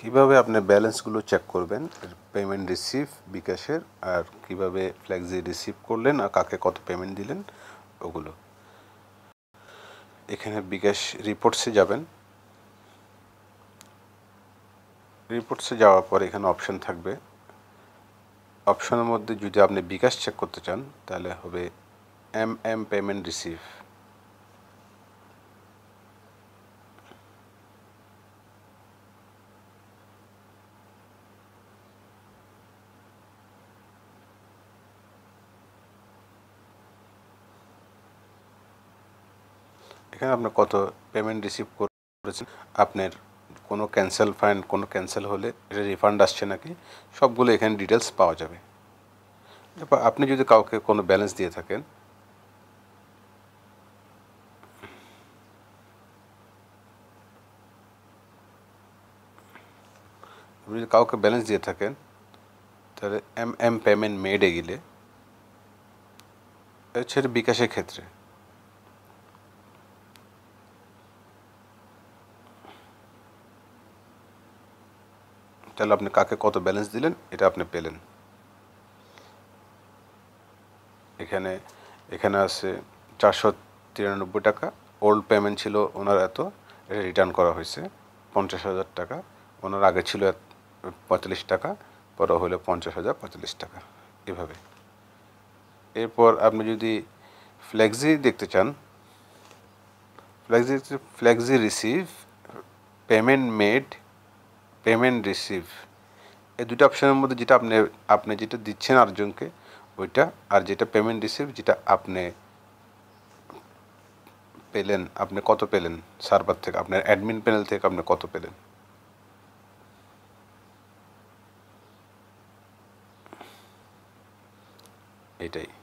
কিভাবে আপনি ব্যালেন্সগুলো চেক করবেন পেমেন্ট রিসিভ বিকাশের আর কিভাবে ফ্ল্যাগজি রিসিভ করলেন আর কাকে কত পেমেন্ট দিলেন ওগুলো এখানে বিকাশ রিপোর্টসে যাবেন রিপোর্টসে যাওয়ার পর এখানে অপশন থাকবে অপশনের মধ্যে যদি আপনি বিকাশ চেক করতে চান তাহলে হবে এম এম পেমেন্ট রিসিভ এখানে আপনার কত পেমেন্ট রিসিভ করেছেন আপনার কোনো ক্যান্সেল ফাইন্ড কোনো ক্যান্সেল হলে এটা রিফান্ড আসছে নাকি সবগুলো এখানে ডিটেলস পাওয়া যাবে আপনি যদি কাউকে কোনো ব্যালেন্স দিয়ে থাকেন আপনি যদি কাউকে ব্যালেন্স দিয়ে থাকেন তাহলে এম এম পেমেন্ট মেডে গেলে সেটা বিকাশের ক্ষেত্রে তাহলে আপনি কাকে কত ব্যালেন্স দিলেন এটা আপনি পেলেন এখানে এখানে আছে চারশো তিরানব্বই টাকা ওল্ড পেমেন্ট ছিল ওনার এত এটা রিটার্ন করা হয়েছে পঞ্চাশ হাজার টাকা ওনার আগে ছিল পঁয়তাল্লিশ টাকা পরে হলো পঞ্চাশ হাজার পঁয়তাল্লিশ টাকা এভাবে এরপর আপনি যদি ফ্ল্যাক্সি দেখতে চান flexi flexi receive payment made payment receive এই দুটো অপশানের মধ্যে যেটা আপনি আপনি যেটা দিচ্ছেন আরেকজনকে ওইটা আর যেটা পেমেন্ট রিসিভ যেটা আপনি পেলেন আপনি কত পেলেন সার্ভার থেকে আপনার অ্যাডমিন প্যানেল থেকে আপনি কত পেলেন এটাই